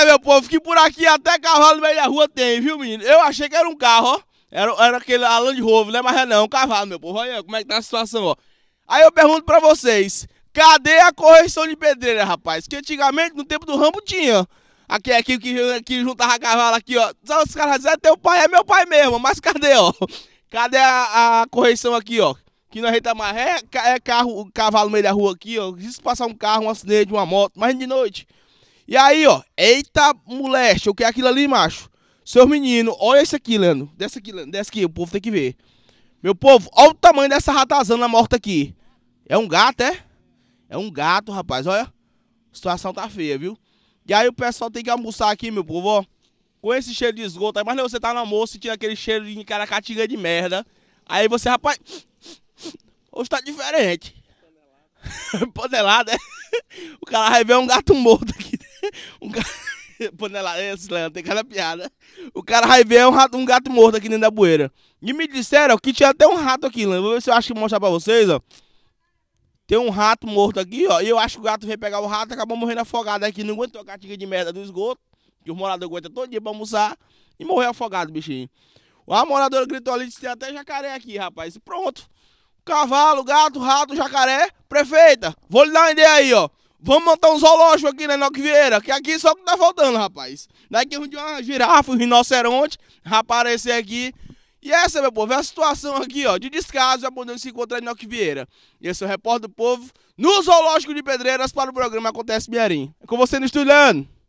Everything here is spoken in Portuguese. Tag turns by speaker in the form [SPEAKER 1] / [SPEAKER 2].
[SPEAKER 1] Eita, né, meu povo, que por aqui até cavalo no meio da rua tem, viu, menino? Eu achei que era um carro, ó. Era, era aquele Alan de Rovo, né? Mas é não, um cavalo, meu povo. Olha como é que tá a situação, ó. Aí eu pergunto pra vocês, cadê a correção de pedreira, rapaz? Que antigamente, no tempo do Rambo, tinha, Aqui, aqui, que aqui juntava cavalo aqui, ó. os caras dizem, é, teu pai é meu pai mesmo, mas cadê, ó? Cadê a, a correção aqui, ó? Que não reta mais. É, é carro, cavalo no meio da rua aqui, ó. Se passar um carro, um acidente, uma moto, mas de noite. E aí, ó, eita moleste, o que é aquilo ali, macho? Seus meninos, olha isso aqui, Leandro. Desce aqui, Leandro, desce aqui, o povo tem que ver. Meu povo, olha o tamanho dessa ratazana morta aqui. É um gato, é? É um gato, rapaz, olha. A situação tá feia, viu? E aí o pessoal tem que almoçar aqui, meu povo, ó. Com esse cheiro de esgoto aí, mas não, você tá no almoço e tira aquele cheiro de caracatinga de merda. Aí você, rapaz, hoje tá diferente. Panelada, é? O cara vai ver um gato morto aqui. Um cara. Panelada, é, tem cada piada. O cara vai ver é um, rato, um gato morto aqui dentro da bueira. E me disseram que tinha até um rato aqui, né? Vou ver se eu acho que mostrar pra vocês, ó. Tem um rato morto aqui, ó. E eu acho que o gato veio pegar o rato acabou morrendo afogado aqui. Não aguentou a catinga de merda do esgoto. Que os moradores aguentam todo dia pra almoçar. E morreu afogado, bichinho. A moradora gritou ali, disse, tem até jacaré aqui, rapaz. Pronto. Cavalo, gato, rato, jacaré. Prefeita, vou lhe dar uma ideia aí, ó. Vamos montar um zoológico aqui na Enoque Vieira, que aqui só que tá faltando, rapaz. Daqui um dia uma girafa, um rinoceronte, aparecer aqui. E essa, meu povo, é a situação aqui, ó, de descaso e abundância se encontrar em Enoque Vieira. E esse é o repórter do povo no Zoológico de Pedreiras para o programa Acontece Biarim. É com você no estúdio, Leandro.